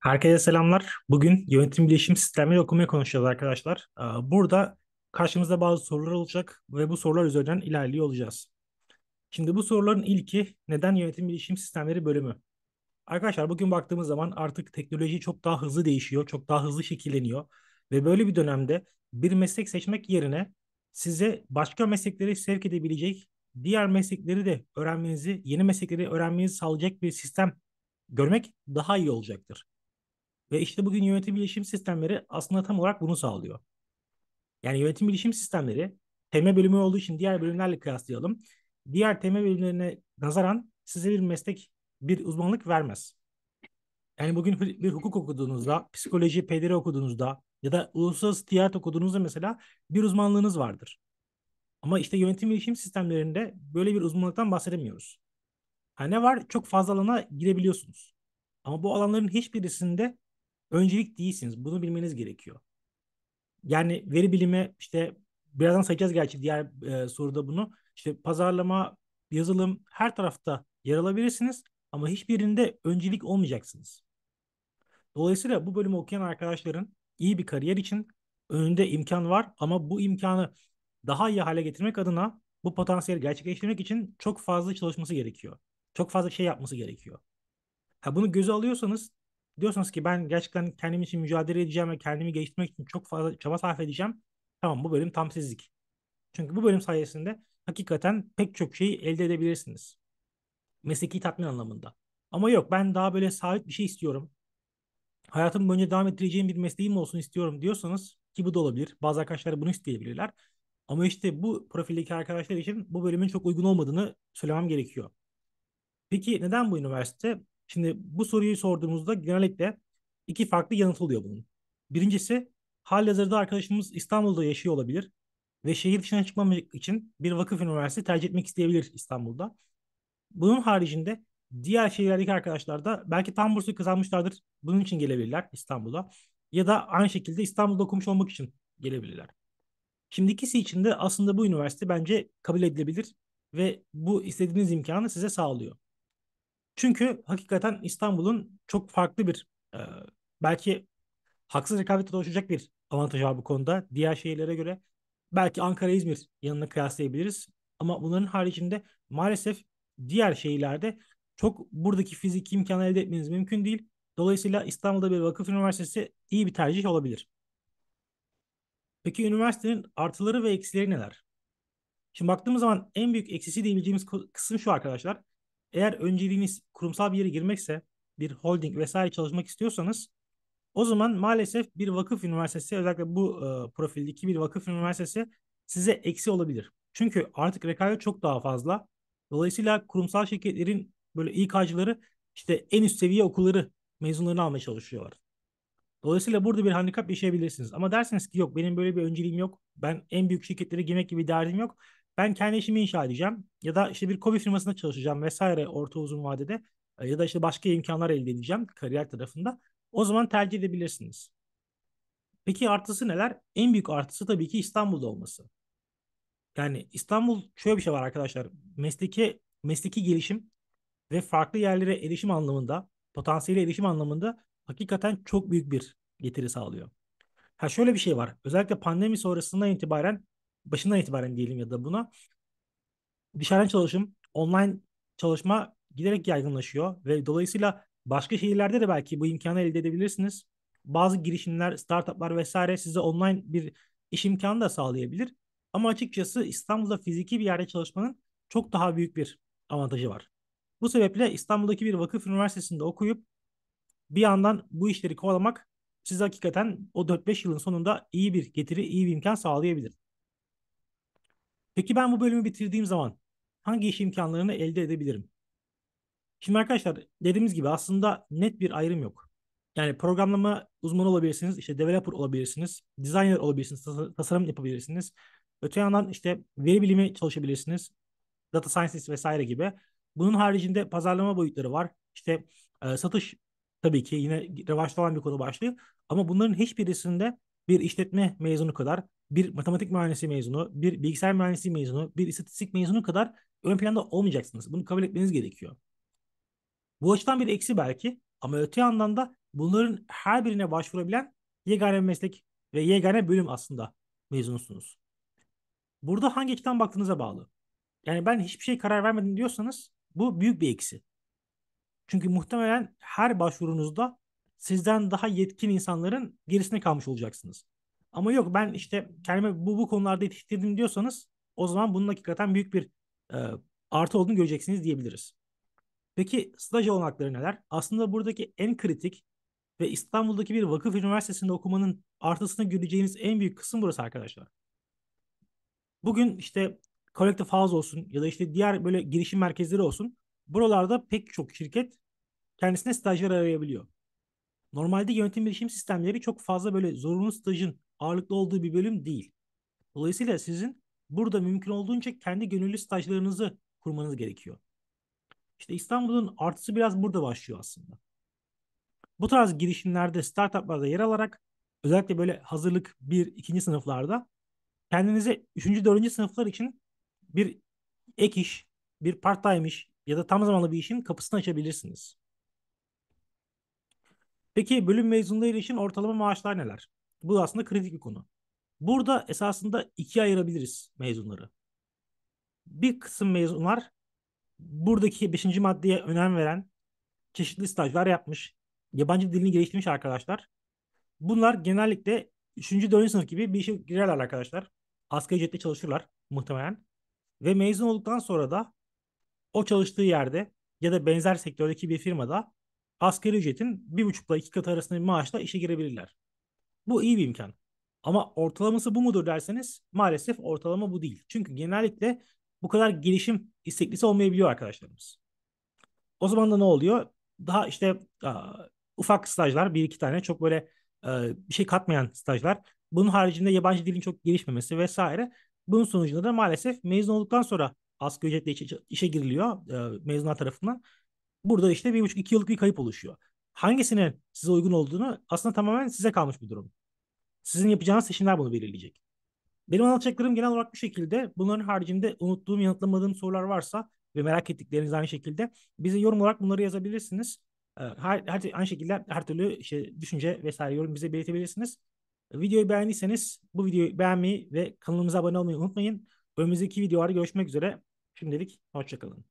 Herkese selamlar. Bugün yönetim bilişim sistemleri okumaya konuşacağız arkadaşlar. Ee, burada karşımızda bazı sorular olacak ve bu sorular üzerinden ilerliyor olacağız. Şimdi bu soruların ilki neden yönetim bilişim sistemleri bölümü? Arkadaşlar bugün baktığımız zaman artık teknoloji çok daha hızlı değişiyor, çok daha hızlı şekilleniyor. Ve böyle bir dönemde bir meslek seçmek yerine size başka meslekleri sevk edebilecek, diğer meslekleri de öğrenmenizi, yeni meslekleri öğrenmenizi sağlayacak bir sistem görmek daha iyi olacaktır. Ve işte bugün yönetim bilişim sistemleri aslında tam olarak bunu sağlıyor. Yani yönetim bilişim sistemleri TM bölümü olduğu için diğer bölümlerle kıyaslayalım. Diğer TM bölümlerine nazaran size bir meslek, bir uzmanlık vermez. Yani bugün bir hukuk okuduğunuzda, psikoloji, pederi okuduğunuzda ya da uluslararası ticaret okuduğunuzda mesela bir uzmanlığınız vardır. Ama işte yönetim bilişim sistemlerinde böyle bir uzmanlıktan bahsedemiyoruz. Ha ne var? Çok fazla alana girebiliyorsunuz. Ama bu alanların hiçbirisinde öncelik değilsiniz. Bunu bilmeniz gerekiyor. Yani veri bilimi işte birazdan sayacağız gerçi diğer e, soruda bunu. İşte pazarlama, yazılım her tarafta yer alabilirsiniz ama hiçbirinde öncelik olmayacaksınız. Dolayısıyla bu bölümü okuyan arkadaşların iyi bir kariyer için önünde imkan var ama bu imkanı daha iyi hale getirmek adına bu potansiyeli gerçekleştirmek için çok fazla çalışması gerekiyor. Çok fazla şey yapması gerekiyor. Ha bunu göze alıyorsanız diyorsanız ki ben gerçekten kendim için mücadele edeceğim ve kendimi geliştirmek için çok fazla çaba sarf edeceğim. Tamam bu bölüm tam sizlik. Çünkü bu bölüm sayesinde hakikaten pek çok şeyi elde edebilirsiniz. Mesleki tatmin anlamında. Ama yok ben daha böyle sabit bir şey istiyorum. Hayatım boyunca devam ettireceğim bir mesleğim olsun istiyorum diyorsanız ki bu da olabilir. Bazı arkadaşlar bunu isteyebilirler. Ama işte bu profildeki arkadaşlar için bu bölümün çok uygun olmadığını söylemem gerekiyor. Peki neden bu üniversite? Şimdi bu soruyu sorduğumuzda genellikle iki farklı yanıt oluyor bunun. Birincisi halihazırda arkadaşımız İstanbul'da yaşıyor olabilir ve şehir dışına çıkmamak için bir vakıf üniversitesi tercih etmek isteyebilir İstanbul'da. Bunun haricinde diğer şehirlerdeki arkadaşlar da belki tam bursu kazanmışlardır. Bunun için gelebilirler İstanbul'a. Ya da aynı şekilde İstanbul'da okumuş olmak için gelebilirler. Şimdi ikisi için de aslında bu üniversite bence kabul edilebilir ve bu istediğiniz imkanı size sağlıyor. Çünkü hakikaten İstanbul'un çok farklı bir e, belki haksız rekabette oluşacak bir avantajı var bu konuda. Diğer şehirlere göre belki Ankara, İzmir yanına kıyaslayabiliriz. Ama bunların haricinde maalesef diğer şehirlerde çok buradaki fiziki imkanı elde etmeniz mümkün değil. Dolayısıyla İstanbul'da bir vakıf üniversitesi iyi bir tercih olabilir. Peki üniversitenin artıları ve eksileri neler? Şimdi baktığımız zaman en büyük eksisi diyebileceğimiz kısım şu arkadaşlar eğer önceliğiniz kurumsal bir yere girmekse bir holding vesaire çalışmak istiyorsanız o zaman maalesef bir vakıf üniversitesi özellikle bu e, profildeki bir vakıf üniversitesi size eksi olabilir. Çünkü artık rekabet çok daha fazla. Dolayısıyla kurumsal şirketlerin böyle İK'cıları işte en üst seviye okulları mezunlarını almaya çalışıyorlar. Dolayısıyla burada bir handikap yaşayabilirsiniz. Ama derseniz ki yok benim böyle bir önceliğim yok. Ben en büyük şirketlere girmek gibi derdim yok ben kendi işimi inşa edeceğim ya da işte bir kobi firmasında çalışacağım vesaire orta uzun vadede e, ya da işte başka imkanlar elde edeceğim kariyer tarafında. O zaman tercih edebilirsiniz. Peki artısı neler? En büyük artısı tabii ki İstanbul'da olması. Yani İstanbul şöyle bir şey var arkadaşlar. Mesleki mesleki gelişim ve farklı yerlere erişim anlamında, potansiyeli erişim anlamında hakikaten çok büyük bir getiri sağlıyor. Ha şöyle bir şey var. Özellikle pandemi sonrasından itibaren başından itibaren diyelim ya da buna dışarıdan çalışım, online çalışma giderek yaygınlaşıyor ve dolayısıyla başka şehirlerde de belki bu imkanı elde edebilirsiniz. Bazı girişimler, startuplar vesaire size online bir iş imkanı da sağlayabilir. Ama açıkçası İstanbul'da fiziki bir yerde çalışmanın çok daha büyük bir avantajı var. Bu sebeple İstanbul'daki bir vakıf üniversitesinde okuyup bir yandan bu işleri kovalamak size hakikaten o 4-5 yılın sonunda iyi bir getiri, iyi bir imkan sağlayabilir. Peki ben bu bölümü bitirdiğim zaman hangi iş imkanlarını elde edebilirim? Şimdi arkadaşlar dediğimiz gibi aslında net bir ayrım yok. Yani programlama uzmanı olabilirsiniz, işte developer olabilirsiniz, designer olabilirsiniz, tasarım yapabilirsiniz. Öte yandan işte veri bilimi çalışabilirsiniz, data scientist vesaire gibi. Bunun haricinde pazarlama boyutları var. İşte e, satış tabii ki yine revaçta olan bir konu başlığı. Ama bunların hiçbirisinde bir işletme mezunu kadar, bir matematik mühendisi mezunu, bir bilgisayar mühendisi mezunu, bir istatistik mezunu kadar ön planda olmayacaksınız. Bunu kabul etmeniz gerekiyor. Bu açıdan bir eksi belki ama öte yandan da bunların her birine başvurabilen yegane meslek ve yegane bölüm aslında mezunusunuz. Burada hangi açıdan baktığınıza bağlı. Yani ben hiçbir şey karar vermedim diyorsanız bu büyük bir eksi. Çünkü muhtemelen her başvurunuzda sizden daha yetkin insanların gerisine kalmış olacaksınız. Ama yok ben işte kendime bu, bu konularda yetiştirdim diyorsanız o zaman bunun hakikaten büyük bir e, artı olduğunu göreceksiniz diyebiliriz. Peki staj olanakları neler? Aslında buradaki en kritik ve İstanbul'daki bir vakıf üniversitesinde okumanın artısını göreceğiniz en büyük kısım burası arkadaşlar. Bugün işte Collective House olsun ya da işte diğer böyle girişim merkezleri olsun. Buralarda pek çok şirket kendisine stajyer arayabiliyor. Normalde yönetim bilişim sistemleri çok fazla böyle zorunlu stajın ağırlıklı olduğu bir bölüm değil. Dolayısıyla sizin burada mümkün olduğunca kendi gönüllü stajlarınızı kurmanız gerekiyor. İşte İstanbul'un artısı biraz burada başlıyor aslında. Bu tarz girişimlerde, startuplarda yer alarak özellikle böyle hazırlık 1, 2. sınıflarda kendinize 3. 4. sınıflar için bir ek iş, bir part time iş ya da tam zamanlı bir işin kapısını açabilirsiniz. Peki bölüm mezunları için ortalama maaşlar neler? Bu aslında kritik bir konu. Burada esasında ikiye ayırabiliriz mezunları. Bir kısım mezunlar buradaki 5. maddeye önem veren çeşitli stajlar yapmış, yabancı dilini geliştirmiş arkadaşlar. Bunlar genellikle 3. 4. sınıf gibi bir işe girerler arkadaşlar. Asgari ücretle çalışırlar muhtemelen. Ve mezun olduktan sonra da o çalıştığı yerde ya da benzer sektördeki bir firmada asgari ücretin bir buçukla iki katı arasında bir maaşla işe girebilirler. Bu iyi bir imkan. Ama ortalaması bu mudur derseniz maalesef ortalama bu değil. Çünkü genellikle bu kadar gelişim isteklisi olmayabiliyor arkadaşlarımız. O zaman da ne oluyor? Daha işte a, ufak stajlar bir iki tane çok böyle a, e, bir şey katmayan stajlar. Bunun haricinde yabancı dilin çok gelişmemesi vesaire. Bunun sonucunda da maalesef mezun olduktan sonra asgari ücretle işe, işe giriliyor e, mezunlar tarafından. Burada işte bir buçuk iki yıllık bir kayıp oluşuyor. Hangisinin size uygun olduğunu aslında tamamen size kalmış bir durum. Sizin yapacağınız seçimler bunu belirleyecek. Benim anlatacaklarım genel olarak bu şekilde. Bunların haricinde unuttuğum, yanıtlamadığım sorular varsa ve merak ettikleriniz aynı şekilde bize yorum olarak bunları yazabilirsiniz. Ee, her, her aynı şekilde her türlü işte düşünce vesaire yorum bize belirtebilirsiniz. Videoyu beğendiyseniz bu videoyu beğenmeyi ve kanalımıza abone olmayı unutmayın. Önümüzdeki videolarda görüşmek üzere. Şimdilik hoşçakalın.